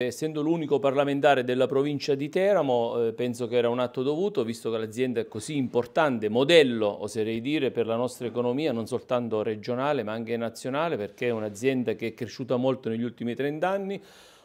Essendo l'unico parlamentare della provincia di Teramo, eh, penso che era un atto dovuto, visto che l'azienda è così importante, modello, oserei dire, per la nostra economia, non soltanto regionale ma anche nazionale, perché è un'azienda che è cresciuta molto negli ultimi 30 anni,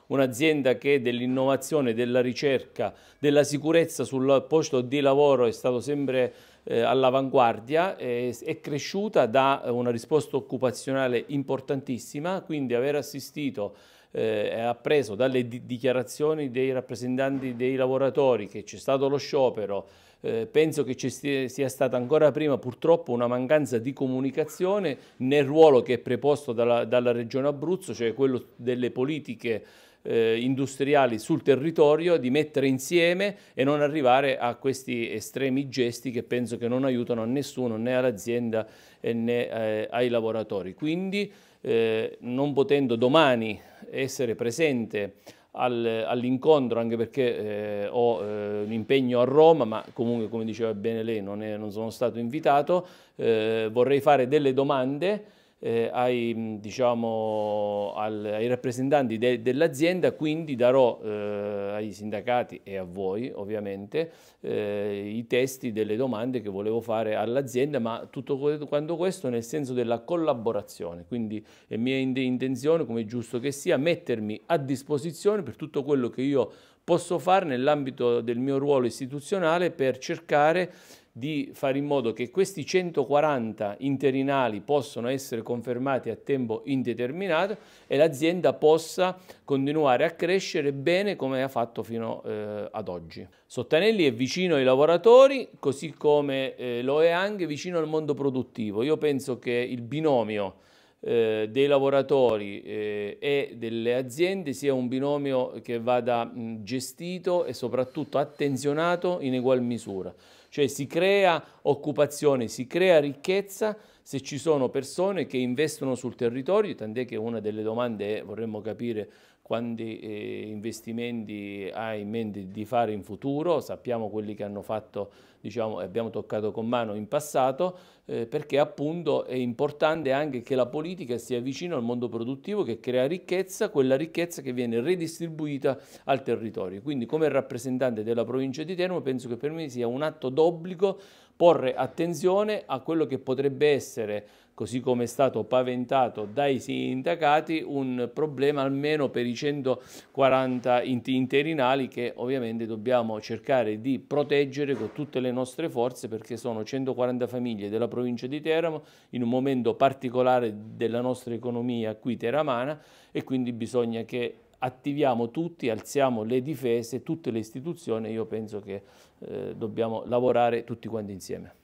un'azienda che dell'innovazione, della ricerca, della sicurezza sul posto di lavoro è stato sempre eh, all'avanguardia, eh, è cresciuta da una risposta occupazionale importantissima, quindi aver assistito eh, è appreso dalle di dichiarazioni dei rappresentanti dei lavoratori che c'è stato lo sciopero, eh, penso che ci stia, sia stata ancora prima purtroppo una mancanza di comunicazione nel ruolo che è preposto dalla, dalla Regione Abruzzo, cioè quello delle politiche eh, industriali sul territorio, di mettere insieme e non arrivare a questi estremi gesti che penso che non aiutano a nessuno, né all'azienda né eh, ai lavoratori. Quindi eh, non potendo domani essere presente al, all'incontro, anche perché eh, ho eh, un impegno a Roma, ma comunque, come diceva bene lei, non, è, non sono stato invitato. Eh, vorrei fare delle domande eh, ai, diciamo, al, ai, rappresentanti de, dell'azienda, quindi darò eh, ai sindacati e a voi ovviamente eh, i testi delle domande che volevo fare all'azienda, ma tutto quanto questo nel senso della collaborazione, quindi è mia intenzione, come è giusto che sia, mettermi a disposizione per tutto quello che io posso fare nell'ambito del mio ruolo istituzionale per cercare di fare in modo che questi 140 interinali possano essere confermati a tempo indeterminato e l'azienda possa continuare a crescere bene come ha fatto fino eh, ad oggi. Sottanelli è vicino ai lavoratori, così come eh, lo è anche vicino al mondo produttivo. Io penso che il binomio eh, dei lavoratori eh, e delle aziende sia un binomio che vada gestito e soprattutto attenzionato in egual misura. Cioè si crea occupazione, si crea ricchezza se ci sono persone che investono sul territorio, tant'è che una delle domande è, vorremmo capire quanti eh, investimenti ha in mente di fare in futuro, sappiamo quelli che hanno fatto, diciamo, abbiamo toccato con mano in passato, eh, perché appunto è importante anche che la politica sia vicino al mondo produttivo che crea ricchezza, quella ricchezza che viene redistribuita al territorio. Quindi come rappresentante della provincia di Teramo penso che per me sia un atto d'obbligo porre attenzione a quello che potrebbe essere, così come è stato paventato dai sindacati, un problema almeno per i 140 interinali che ovviamente dobbiamo cercare di proteggere con tutte le nostre forze perché sono 140 famiglie della provincia di Teramo in un momento particolare della nostra economia qui teramana e quindi bisogna che attiviamo tutti, alziamo le difese, tutte le istituzioni, io penso che eh, dobbiamo lavorare tutti quanti insieme.